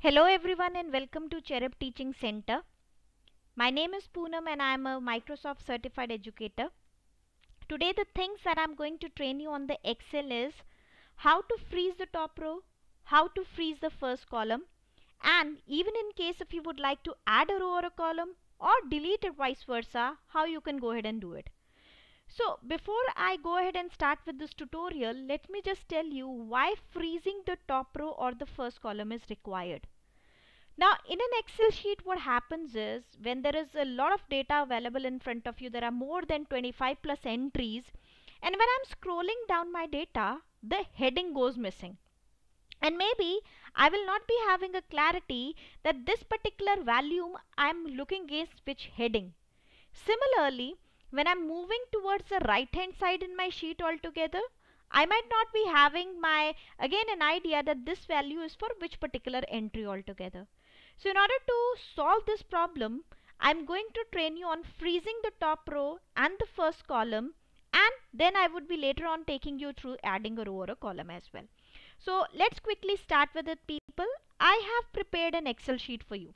Hello everyone and welcome to Cherub Teaching Center. My name is Poonam and I am a Microsoft Certified Educator. Today the things that I am going to train you on the Excel is how to freeze the top row, how to freeze the first column and even in case if you would like to add a row or a column or delete it vice versa, how you can go ahead and do it. So before I go ahead and start with this tutorial, let me just tell you why freezing the top row or the first column is required. Now in an Excel sheet what happens is when there is a lot of data available in front of you, there are more than 25 plus entries and when I'm scrolling down my data, the heading goes missing. And maybe I will not be having a clarity that this particular value I'm looking against which heading. Similarly, when I'm moving towards the right hand side in my sheet altogether, I might not be having my again an idea that this value is for which particular entry altogether. So in order to solve this problem, I'm going to train you on freezing the top row and the first column and then I would be later on taking you through adding a row or a column as well. So let's quickly start with it people. I have prepared an Excel sheet for you.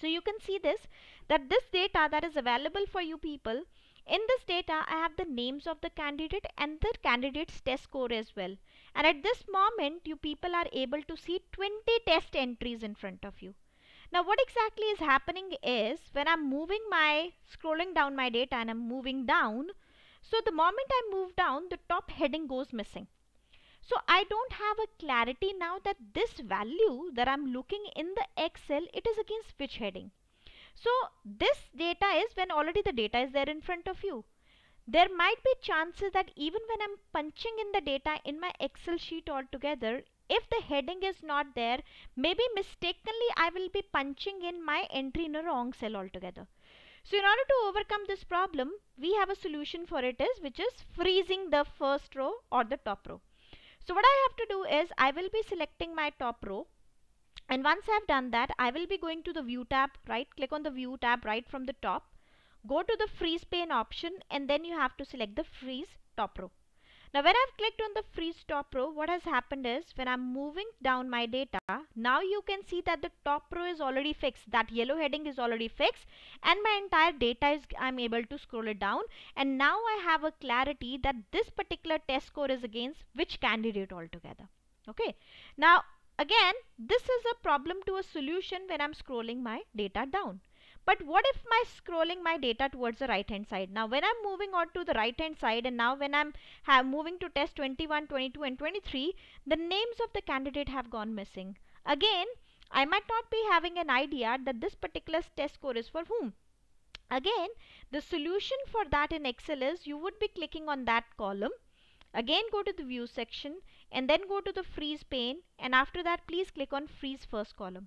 So you can see this that this data that is available for you people in this data, I have the names of the candidate and the candidate's test score as well. And at this moment, you people are able to see 20 test entries in front of you. Now what exactly is happening is when I'm moving my scrolling down my data and I'm moving down so the moment I move down the top heading goes missing. So I don't have a clarity now that this value that I'm looking in the Excel it is against which heading. So this data is when already the data is there in front of you. There might be chances that even when I'm punching in the data in my Excel sheet altogether, if the heading is not there, maybe mistakenly I will be punching in my entry in a wrong cell altogether. So in order to overcome this problem, we have a solution for it is which is freezing the first row or the top row. So what I have to do is I will be selecting my top row and once I've done that I will be going to the view tab right click on the view tab right from the top go to the freeze pane option and then you have to select the freeze top row now when I've clicked on the freeze top row what has happened is when I'm moving down my data now you can see that the top row is already fixed that yellow heading is already fixed and my entire data is I'm able to scroll it down and now I have a clarity that this particular test score is against which candidate altogether okay now Again, this is a problem to a solution when I'm scrolling my data down. But what if my scrolling my data towards the right hand side? Now when I'm moving on to the right hand side and now when I'm moving to test 21, 22 and 23, the names of the candidate have gone missing. Again, I might not be having an idea that this particular test score is for whom. Again, the solution for that in Excel is you would be clicking on that column. Again, go to the view section and then go to the freeze pane and after that please click on freeze first column.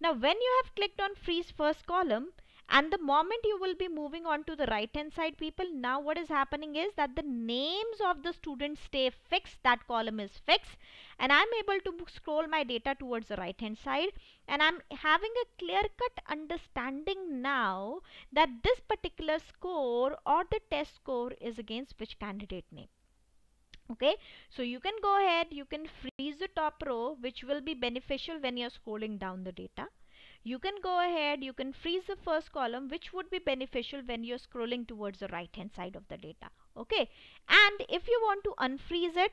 Now when you have clicked on freeze first column and the moment you will be moving on to the right hand side people now what is happening is that the names of the students stay fixed that column is fixed and I'm able to scroll my data towards the right hand side and I'm having a clear cut understanding now that this particular score or the test score is against which candidate name okay so you can go ahead you can freeze the top row which will be beneficial when you're scrolling down the data you can go ahead you can freeze the first column which would be beneficial when you're scrolling towards the right hand side of the data okay and if you want to unfreeze it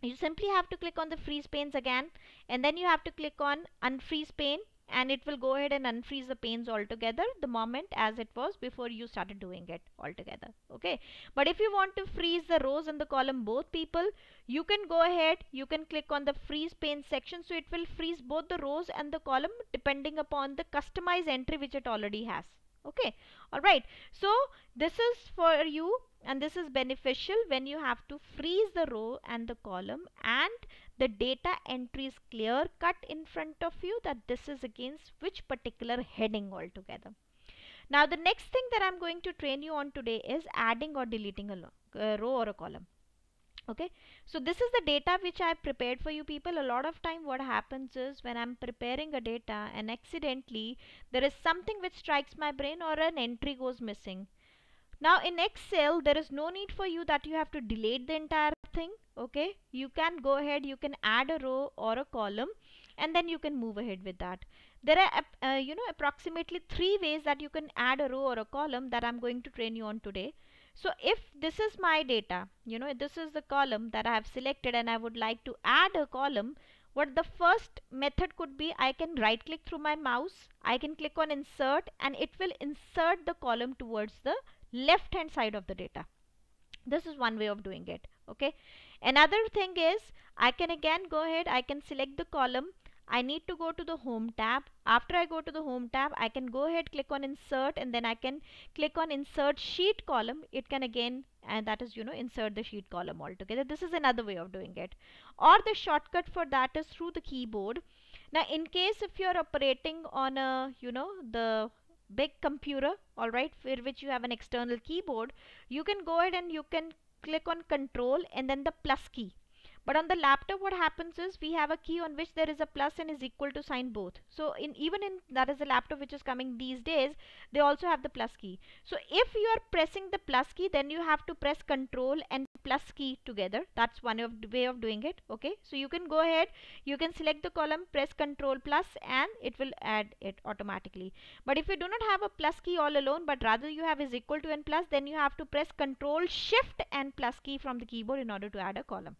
you simply have to click on the freeze panes again and then you have to click on unfreeze pane and it will go ahead and unfreeze the panes altogether the moment as it was before you started doing it altogether okay but if you want to freeze the rows and the column both people you can go ahead you can click on the freeze pane section so it will freeze both the rows and the column depending upon the customized entry which it already has okay all right so this is for you and this is beneficial when you have to freeze the row and the column and the data entry is clear cut in front of you that this is against which particular heading altogether. Now the next thing that I'm going to train you on today is adding or deleting a, a row or a column okay so this is the data which i prepared for you people a lot of time what happens is when i'm preparing a data and accidentally there is something which strikes my brain or an entry goes missing now in Excel, there is no need for you that you have to delete the entire thing. Okay, you can go ahead, you can add a row or a column and then you can move ahead with that. There are, uh, you know, approximately three ways that you can add a row or a column that I'm going to train you on today. So if this is my data, you know, this is the column that I have selected and I would like to add a column, what the first method could be, I can right click through my mouse, I can click on insert and it will insert the column towards the left hand side of the data this is one way of doing it okay another thing is I can again go ahead I can select the column I need to go to the home tab after I go to the home tab I can go ahead click on insert and then I can click on insert sheet column it can again and that is you know insert the sheet column altogether this is another way of doing it or the shortcut for that is through the keyboard now in case if you're operating on a you know the big computer alright for which you have an external keyboard you can go ahead and you can click on control and then the plus key but on the laptop what happens is we have a key on which there is a plus and is equal to sign both. So in even in that is a laptop which is coming these days they also have the plus key. So if you are pressing the plus key then you have to press control and plus key together. That's one of way of doing it. Okay. So you can go ahead you can select the column press control plus and it will add it automatically. But if you do not have a plus key all alone but rather you have is equal to and plus then you have to press control shift and plus key from the keyboard in order to add a column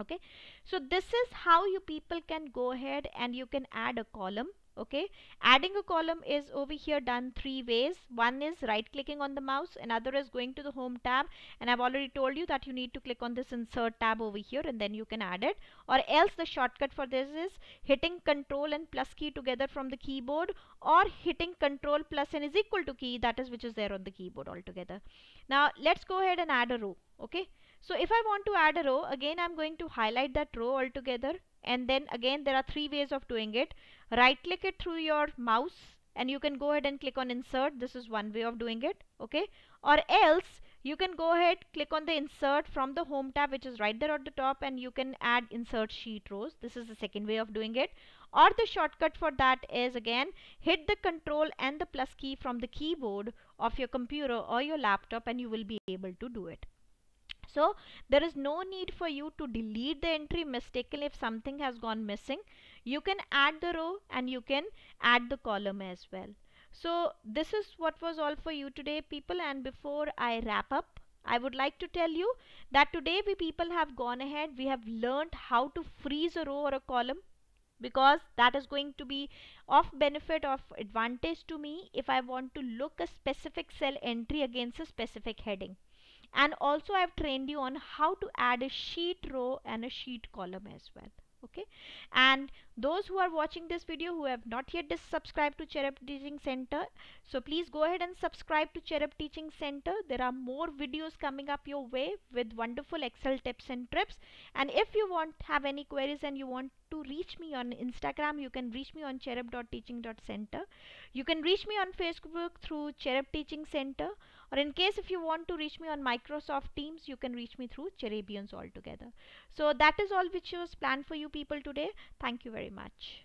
okay so this is how you people can go ahead and you can add a column okay adding a column is over here done three ways one is right clicking on the mouse another is going to the home tab and I've already told you that you need to click on this insert tab over here and then you can add it or else the shortcut for this is hitting control and plus key together from the keyboard or hitting control plus and is equal to key that is which is there on the keyboard altogether now let's go ahead and add a row okay so if I want to add a row, again I'm going to highlight that row altogether and then again there are three ways of doing it. Right click it through your mouse and you can go ahead and click on insert. This is one way of doing it, okay? Or else you can go ahead click on the insert from the home tab which is right there at the top and you can add insert sheet rows. This is the second way of doing it or the shortcut for that is again hit the control and the plus key from the keyboard of your computer or your laptop and you will be able to do it so there is no need for you to delete the entry mistakenly if something has gone missing you can add the row and you can add the column as well so this is what was all for you today people and before i wrap up I would like to tell you that today we people have gone ahead we have learned how to freeze a row or a column because that is going to be of benefit of advantage to me if I want to look a specific cell entry against a specific heading and also I've trained you on how to add a sheet row and a sheet column as well okay and those who are watching this video who have not yet subscribed to cherub teaching center so please go ahead and subscribe to cherub teaching center there are more videos coming up your way with wonderful excel tips and trips and if you want have any queries and you want to reach me on instagram you can reach me on cherub.teaching.center you can reach me on facebook through cherub teaching center or in case if you want to reach me on Microsoft Teams you can reach me through Cherabians altogether. So that is all which was planned for you people today. Thank you very much.